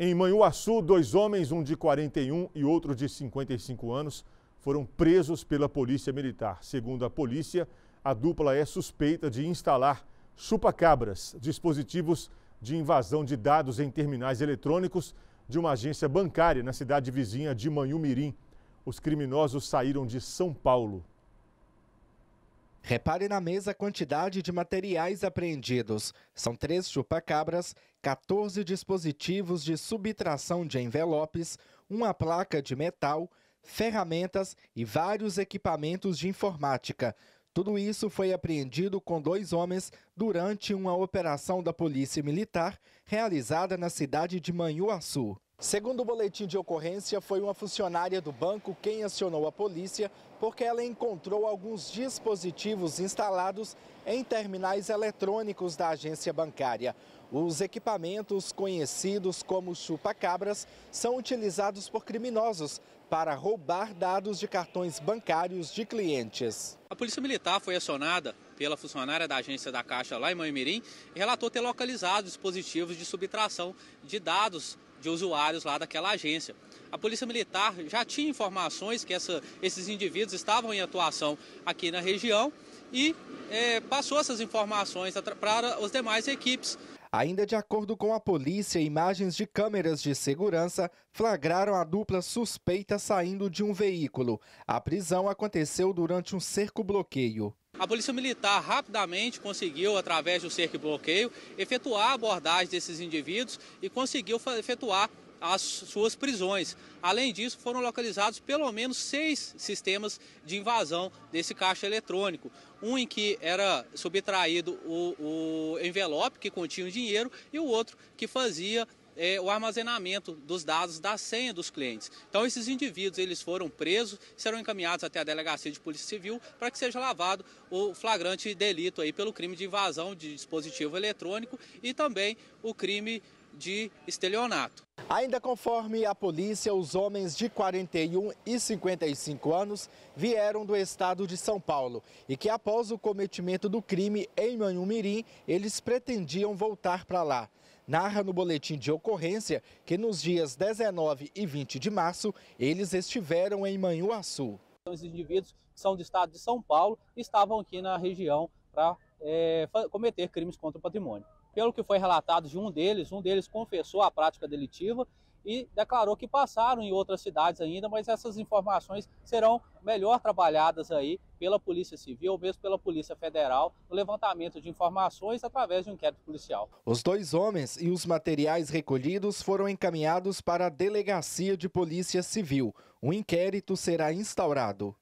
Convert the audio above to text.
Em Manhuaçu, dois homens, um de 41 e outro de 55 anos, foram presos pela Polícia Militar. Segundo a polícia, a dupla é suspeita de instalar chupacabras, dispositivos de invasão de dados em terminais eletrônicos de uma agência bancária na cidade vizinha de Manhumirim. Os criminosos saíram de São Paulo. Repare na mesa a quantidade de materiais apreendidos. São três chupacabras, 14 dispositivos de subtração de envelopes, uma placa de metal, ferramentas e vários equipamentos de informática. Tudo isso foi apreendido com dois homens durante uma operação da Polícia Militar realizada na cidade de Manhuaçu. Segundo o boletim de ocorrência, foi uma funcionária do banco quem acionou a polícia porque ela encontrou alguns dispositivos instalados em terminais eletrônicos da agência bancária. Os equipamentos, conhecidos como chupacabras, são utilizados por criminosos para roubar dados de cartões bancários de clientes. A Polícia Militar foi acionada pela funcionária da agência da Caixa lá em Mãe Mirim e relatou ter localizado dispositivos de subtração de dados de usuários lá daquela agência. A Polícia Militar já tinha informações que essa, esses indivíduos estavam em atuação aqui na região e é, passou essas informações para as demais equipes. Ainda de acordo com a polícia, imagens de câmeras de segurança flagraram a dupla suspeita saindo de um veículo. A prisão aconteceu durante um cerco-bloqueio. A Polícia Militar rapidamente conseguiu, através do cerco e bloqueio, efetuar a abordagem desses indivíduos e conseguiu efetuar as suas prisões. Além disso, foram localizados pelo menos seis sistemas de invasão desse caixa eletrônico. Um em que era subtraído o, o envelope que continha o dinheiro e o outro que fazia é, o armazenamento dos dados da senha dos clientes. Então, esses indivíduos eles foram presos, serão encaminhados até a delegacia de polícia civil para que seja lavado o flagrante delito aí pelo crime de invasão de dispositivo eletrônico e também o crime de estelionato. Ainda conforme a polícia, os homens de 41 e 55 anos vieram do estado de São Paulo e que após o cometimento do crime em Manhumirim, eles pretendiam voltar para lá. Narra no boletim de ocorrência que nos dias 19 e 20 de março, eles estiveram em Manhuaçu. Esses indivíduos são do estado de São Paulo estavam aqui na região para é, eh, cometer crimes contra o patrimônio. Pelo que foi relatado de um deles, um deles confessou a prática delitiva e declarou que passaram em outras cidades ainda, mas essas informações serão melhor trabalhadas aí pela Polícia Civil ou mesmo pela Polícia Federal no levantamento de informações através de um inquérito policial. Os dois homens e os materiais recolhidos foram encaminhados para a Delegacia de Polícia Civil. O um inquérito será instaurado.